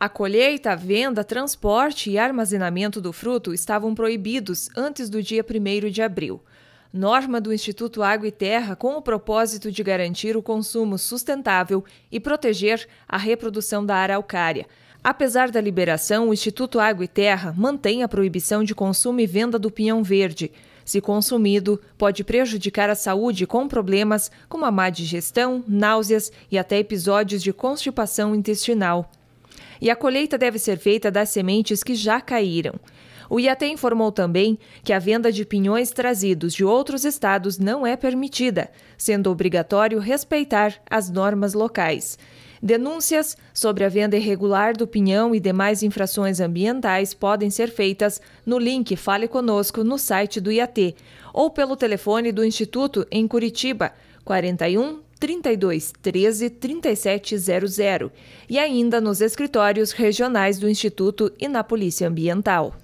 A colheita, venda, transporte e armazenamento do fruto estavam proibidos antes do dia 1 de abril. Norma do Instituto Água e Terra com o propósito de garantir o consumo sustentável e proteger a reprodução da araucária. Apesar da liberação, o Instituto Água e Terra mantém a proibição de consumo e venda do pinhão verde. Se consumido, pode prejudicar a saúde com problemas como a má digestão, náuseas e até episódios de constipação intestinal e a colheita deve ser feita das sementes que já caíram. O IAT informou também que a venda de pinhões trazidos de outros estados não é permitida, sendo obrigatório respeitar as normas locais. Denúncias sobre a venda irregular do pinhão e demais infrações ambientais podem ser feitas no link Fale Conosco no site do IAT ou pelo telefone do Instituto em Curitiba 41 3213 3700 e ainda nos escritórios regionais do Instituto e na Polícia Ambiental.